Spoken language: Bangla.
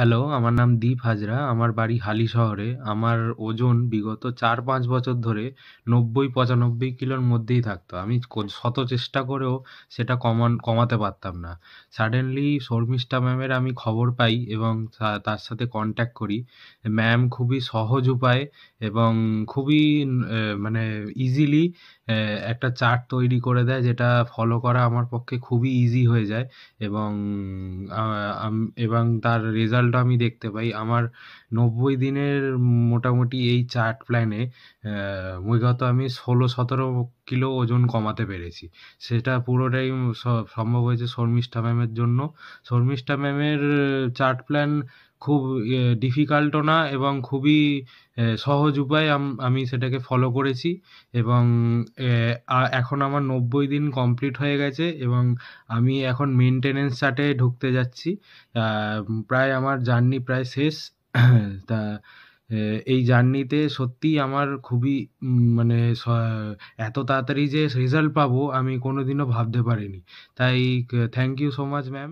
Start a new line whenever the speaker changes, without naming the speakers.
হ্যালো আমার নাম দীপ হাজরা আমার বাড়ি হালি শহরে আমার ওজন বিগত চার পাঁচ বছর ধরে নব্বই পঁচানব্বই কিলোর মধ্যেই থাকতো আমি শত চেষ্টা করেও সেটা কমান কমাতে পারতাম না সাডেনলি শর্মিষ্ঠা ম্যামের আমি খবর পাই এবং তার সাথে কন্ট্যাক্ট করি ম্যাম খুবই সহজ উপায় এবং খুবই মানে ইজিলি একটা চার্ট তৈরি করে দেয় যেটা ফলো করা আমার পক্ষে খুবই ইজি হয়ে যায় এবং এবং তার রেজাল্ট রেজাল্টটা আমি দেখতে পাই আমার নব্বই দিনের মোটামুটি এই চার্ট প্ল্যানে মূলত আমি ষোলো সতেরো কিলো ওজন কমাতে পেরেছি সেটা পুরোটাই সম্ভব হয়েছে শর্মিষ্ঠা ম্যামের জন্য শর্মিষ্ঠা ম্যামের চার্ট প্ল্যান খুব ডিফিকাল্টও না এবং খুবই সহজ উপায়ে আমি সেটাকে ফলো করেছি এবং এখন আমার নব্বই দিন কমপ্লিট হয়ে গেছে এবং আমি এখন মেনটেনেন্স চার্টে ঢুকতে যাচ্ছি প্রায় আমার জার্নি প্রায় শেষ তা এই জার্নিতে সত্যি আমার খুবই মানে এত তাড়াতাড়ি যে রেজাল্ট পাবো আমি কোনোদিনও ভাবতে পারিনি তাই thank you so much ma'am